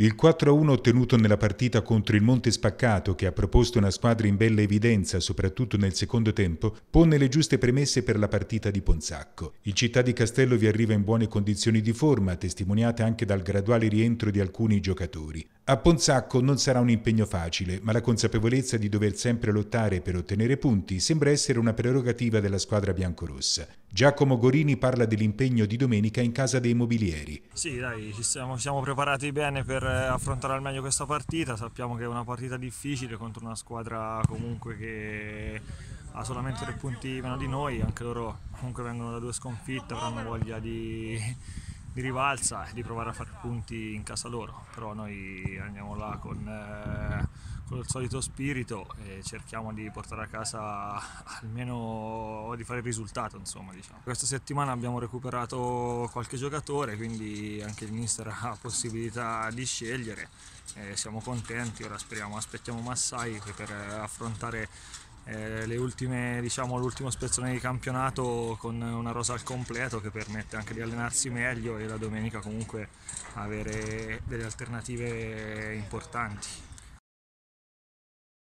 Il 4-1 ottenuto nella partita contro il Monte Spaccato, che ha proposto una squadra in bella evidenza soprattutto nel secondo tempo, pone le giuste premesse per la partita di Ponzacco. Il Città di Castello vi arriva in buone condizioni di forma, testimoniate anche dal graduale rientro di alcuni giocatori. A Ponzacco non sarà un impegno facile, ma la consapevolezza di dover sempre lottare per ottenere punti sembra essere una prerogativa della squadra biancorossa. Giacomo Gorini parla dell'impegno di domenica in casa dei mobilieri. Sì, dai, ci siamo, siamo, preparati bene per eh, affrontare al meglio questa partita. Sappiamo che è una partita difficile contro una squadra comunque che ha solamente tre punti meno di noi. Anche loro comunque vengono da due sconfitte, avranno voglia di di rivalsa e di provare a fare punti in casa loro, però noi andiamo là con, eh, con, il solito spirito e cerchiamo di portare a casa almeno di fare il risultato. Insomma, diciamo. Questa settimana abbiamo recuperato qualche giocatore, quindi anche il mister ha possibilità di scegliere. Eh, siamo contenti, ora speriamo, aspettiamo Massai per affrontare eh, ultime, diciamo, l'ultimo spezzone di campionato con una rosa al completo che permette anche di allenarsi meglio e la domenica comunque avere delle alternative importanti.